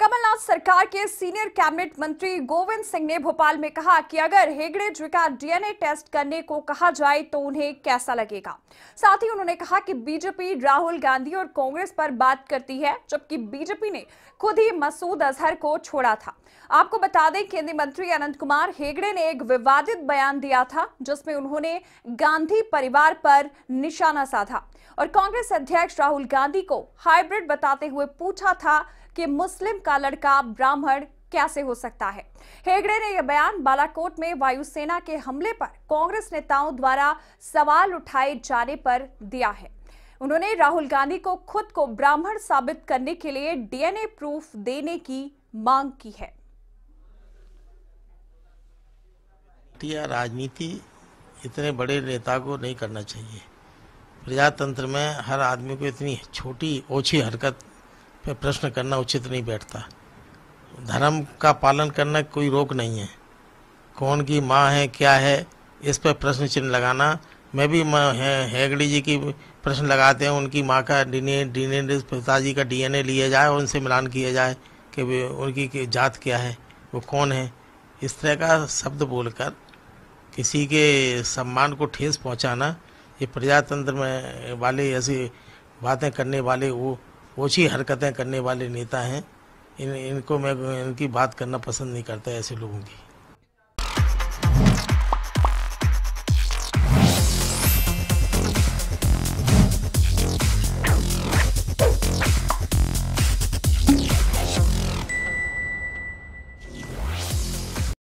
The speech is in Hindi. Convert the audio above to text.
कमलनाथ सरकार के सीनियर कैबिनेट मंत्री गोविंद सिंह ने भोपाल में कहा कि अगर हेगड़े जी का डीएनए टेस्ट करने को कहा जाए तो उन्हें कैसा लगेगा साथ ही उन्होंने कहा कि बीजेपी राहुल गांधी और कांग्रेस पर बात करती है जबकि बीजेपी ने खुद ही मसूद अजहर को छोड़ा था आपको बता दें केंद्रीय मंत्री अनंत कुमार हेगड़े ने एक विवादित बयान दिया था जिसमें उन्होंने गांधी परिवार पर निशाना साधा और कांग्रेस अध्यक्ष राहुल गांधी को हाइब्रिड बताते हुए पूछा था कि मुस्लिम का लड़का ब्राह्मण कैसे हो सकता है हेगड़े ने यह बयान बालाकोट में वायुसेना के हमले पर कांग्रेस नेताओं द्वारा सवाल उठाए जाने पर दिया है उन्होंने राहुल गांधी को खुद को ब्राह्मण साबित करने के लिए डीएनए प्रूफ देने की मांग की है राजनीति इतने बड़े नेता को नहीं करना चाहिए प्रजातंत्र में हर आदमी को इतनी छोटी ओछी हरकत पे प्रश्न करना उचित नहीं बैठता धर्म का पालन करना कोई रोक नहीं है कौन की माँ है क्या है इस पर प्रश्न चिन्ह लगाना मैं भी है, जी की प्रश्न लगाते हैं उनकी माँ का डीएनए डीएनए पिताजी का डीएनए लिया जाए और उनसे मिलान किया जाए कि उनकी जात क्या है वो कौन है इस तरह का शब्द बोलकर किसी के सम्मान को ठेस पहुँचाना ये प्रजातंत्र में वाले ऐसी बातें करने वाले वो ओछी हरकतें करने वाले नेता हैं इन इनको मैं इनकी बात करना पसंद नहीं करता ऐसे लोगों की